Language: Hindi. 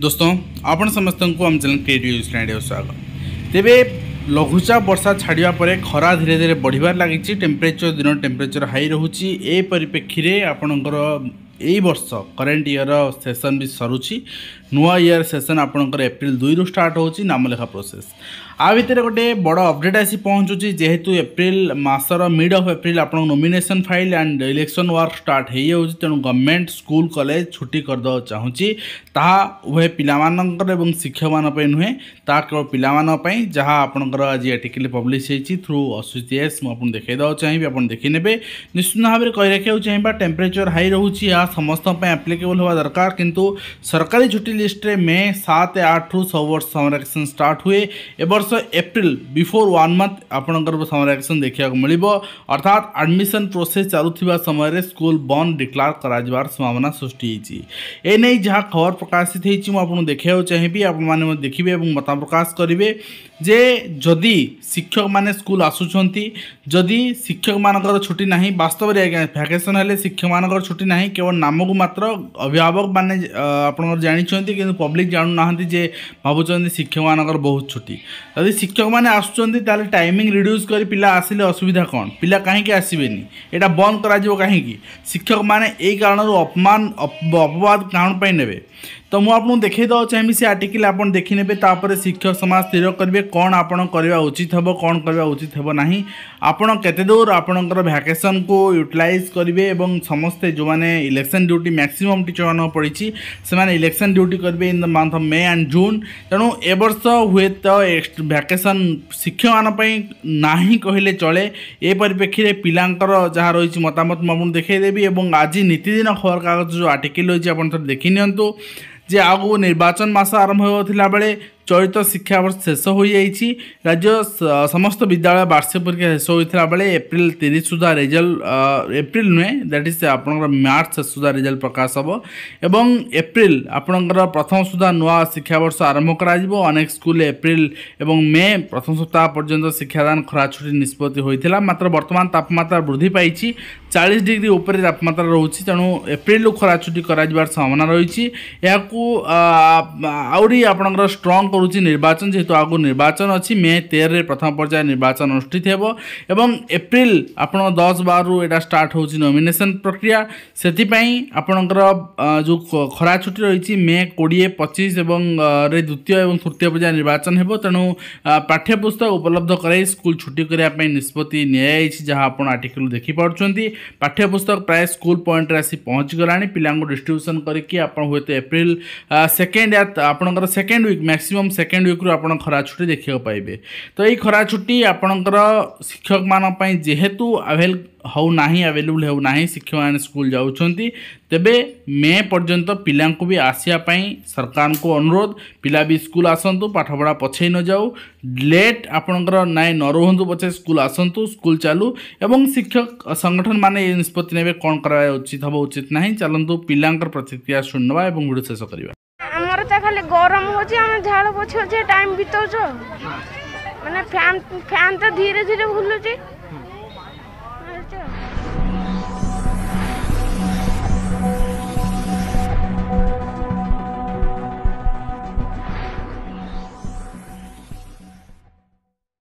दोस्तों आपण समस्तଙ୍କୁ ଆମ ଚ୍ୟାନେଲ୍ କ୍ରିଏଟିଭ୍ ନ୍ୟୁଜ୍ ଲାଇନ୍ରେ ସ୍ୱାଗତ ତେବେ ଲଘୁଚାପ ବର୍ଷା ଛାଡ଼ିବା ପରେ ଖରା ଧୀରେ ଧୀରେ ବଢ଼ିବାରେ ଲାଗିଛି ଟେମ୍ପରେଚର ଦିନ ଟେମ୍ପରେଚର ହାଇ ରହୁଛି ଏ ପରିପ୍ରେକ୍ଷୀରେ ଆପଣଙ୍କର ଏଇ ବର୍ଷ କରେଣ୍ଟ ଇୟର ସେସନ୍ ବି ସରୁଛି ନୂଆ ଇୟର ସେସନ୍ ଆପଣଙ୍କର ଏପ୍ରିଲ ଦୁଇରୁ ଷ୍ଟାର୍ଟ ହେଉଛି ନାମଲେଖା ପ୍ରୋସେସ୍ आ भितर गोटे बड़ अपडेट आसी पहुँचुची जेहेतु एप्रिल मसर मिड अफ एप्रिल आप nomination file and election work start हो तेणु गवर्नमेंट स्कूल कलेज छुट्टी करदे चाहूँगी ताहा उभय ପିଲାମାନଙ୍କର ଏବଂ ଶିକ୍ଷକମାନଙ୍କ ପାଇଁ ନୁହେଁ ତାହା କେବଳ ପିଲାମାନଙ୍କ ପାଇଁ ଯାହା ଆପଣଙ୍କର ଆଜି ଆର୍ଟିକଲ୍ ପବ୍ଲିଶ ହେଇଛି ଥ୍ରୁ ଅସୁଜିଏସ୍ ମୁଁ ଆପଣଙ୍କୁ ଦେଖାଇ ଦେବାକୁ ଚାହିଁବି ଆପଣ ଦେଖିନେବେ ନିଶ୍ଚିତ ଭାବରେ କହି ରଖିବାକୁ ଚାହିଁବା ଟେମ୍ପରେଚର ହାଇ ରହୁଛି ଏହା ସମସ୍ତଙ୍କ ପାଇଁ ଆପ୍ଲିକେବଲ୍ ହେବା ଦରକାର କିନ୍ତୁ ସରକାରୀ ଛୁଟି ଲିଷ୍ଟରେ ମେ ସାତ ଆଠରୁ ସବୁ ବର୍ଷ ସମର ଭ୍ୟାକେସନ୍ ଷ୍ଟାର୍ଟ ହୁଏ ଏବର୍ଷ वर्ष एप्रिल बिफोर वन मंथ आपणकर समराक्शन देखा मिल अर्थात आडमिशन प्रोसेस चलुवा समय स्कूल बंद डिक्लार कर संभावना सृष्टि एने जहाँ खबर प्रकाशित हो देखा चाहिए आपने देखिए मत प्रकाश करेंगे जे जदि शिक्षक मैंने स्कूल आसुंच जदि शिक्षक मानकर छुट्टी ना वास्तव में आज्ञा भैकेसन शिक्षक मान छुट्टी ना केवल नाम को मात्र अभिभावक मैंने आप जानते कि पब्लिक जानू जे भावुं शिक्षक मानकर बहुत छुट्टी ଯଦି ଶିକ୍ଷକମାନେ ଆସୁଛନ୍ତି ତାହେଲେ ଟାଇମିଂ ରିଡ୍ୟୁସ୍ କରି ପିଲା ଆସିଲେ ଅସୁବିଧା କ'ଣ ପିଲା କାହିଁକି ଆସିବେନି ଏଇଟା ବନ୍ଦ କରାଯିବ କାହିଁକି ଶିକ୍ଷକମାନେ ଏଇ କାରଣରୁ ଅପମାନ ଅପବାଦ କାରଣ ପାଇଁ ନେବେ ତ ମୁଁ ଆପଣଙ୍କୁ ଦେଖାଇଦେବାକୁ ଚାହିଁବି ସେ ଆର୍ଟିକିଲ୍ ଆପଣ ଦେଖିନେବେ ତାପରେ ଶିକ୍ଷକ ସମାଜ ସ୍ଥିର କରିବେ କ'ଣ ଆପଣ କରିବା ଉଚିତ ହେବ କ'ଣ କରିବା ଉଚିତ ହେବ ନାହିଁ ଆପଣ କେତେ ଦୂର ଆପଣଙ୍କର ଭ୍ୟାକେସନ୍କୁ ୟୁଟିଲାଇଜ୍ କରିବେ ଏବଂ ସମସ୍ତେ ଯେଉଁମାନେ ଇଲେକ୍ସନ୍ ଡ୍ୟୁଟି ମ୍ୟାକ୍ସିମମ୍ ଟିଚରମାନଙ୍କ ପଡ଼ିଛି ସେମାନେ ଇଲେକ୍ସନ୍ ଡ୍ୟୁଟି କରିବେ in the month of May and June ତେଣୁ ଏ ବର୍ଷ ହୁଏତ ଭ୍ୟାକେସନ୍ ଶିକ୍ଷକମାନଙ୍କ ପାଇଁ ନାହିଁ କହିଲେ ଚଳେ ଏ ପରିପ୍ରେକ୍ଷୀରେ ପିଲାଙ୍କର ଯାହା ରହିଛି ମତାମତ ମୁଁ ଆପଣଙ୍କୁ ଦେଖାଇଦେବି ଏବଂ ଆଜି ନୀତିଦିନ ଖବରକାଗଜ ଯେଉଁ ଆର୍ଟିକିଲ୍ ରହିଛି ଆପଣ ଥରେ ଦେଖିନିଅନ୍ତୁ ଯେ ଆଉ ନିର୍ବାଚନ ମାସ ଆରମ୍ଭ ହେଉଥିଲା ବେଳେ চলিত শিক্ষাবর্ষ শেষ হয়ে যাই রাজ্য সমস্ত বিদ্যালয় বার্ষিক পরীক্ষা শেষ হয়েছিল বেড়ে এপ্রিল তিরিশ সুদ্ধা রেজল্ট এপ্রিল নুহে দ্যাট ইজ আপনার মার্চ শেষ সুদ্ধা রেজল্ট প্রকাশ হব এবং এপ্রিল আপনার প্রথম সুদ্ধা নয় শিক্ষাবর্ষ আরম্ভ করা যাব অনেক স্কুল এপ্রিল এবং মে প্রথম সপ্তাহ পর্যন্ত শিক্ষাদান খরা ছুটি নিষ্পতি হয়েছিল মাত্র বর্তমান তাপমাত্রা বৃদ্ধি পাইছি চাশ ডিগ্রি উপরে তাপমাত্রা রয়েছে তেমন এপ্রিল খরা ছুটি করা সম্ভাবনা রয়েছে এখন আপনার স্ট্রং पड़ी निर्वाचन जेहेतु आगे निर्वाचन अच्छी मे तेर में प्रथम पर्याय निर्वाचन अनुषित होप्रिल आप दस बार यहाँ स्टार्ट होमेसन प्रक्रिया से आपणकर जो खरा छुट्टी रही मे कोड़े पचिश द्वितीय और तृतीय पर्याय निर्वाचन हो तेणु पाठ्यपुस्तक उपलब्ध कराई स्कूल छुट्टी करने निष्पत्ति जहाँ आप आर्टिकल देखिपुट पाठ्यपुस्तक प्राय स्कूल पॉइंट आसी पहुँचगला पिला डिस्ट्रब्यूसन करके एप्रिल सेकेंड या आपंकर second week maximum maximum second विक्रु आप खरा छुट्टी देखा पाए तो यही खरा छुट्टी आपणकर शिक्षक मानी जेहेतु आभेल हो आवेलेबल हो शिक्षक मैंने स्कूल जाऊँच तेब मे पर्यंत पा भी आसवापी सरकार को अनुरोध पिला भी स्कूल आसतु पाठपढ़ा पछे न जाऊ लेट आपणकर ना न रुंतु पचे स्कूल आसतु स्कूल चलू एवं शिक्षक संगठन मैंने निष्पत्ति ने कौन कर उचित हम उचित ना चलतु पिला प्रतिक्रिया शुणवा और भिड़ शेष करवा ଘରଟା ଖାଲି ଗରମ ହେଉଛି ଆମେ ଝାଳ ପୋଛି ପୋଛି ଟାଇମ୍ ବିତାଉଛୁ ମାନେ ଫ୍ୟାନ୍ ଫ୍ୟାନ୍ ତ ଧୀରେ ଧୀରେ ଭୁଲୁଛି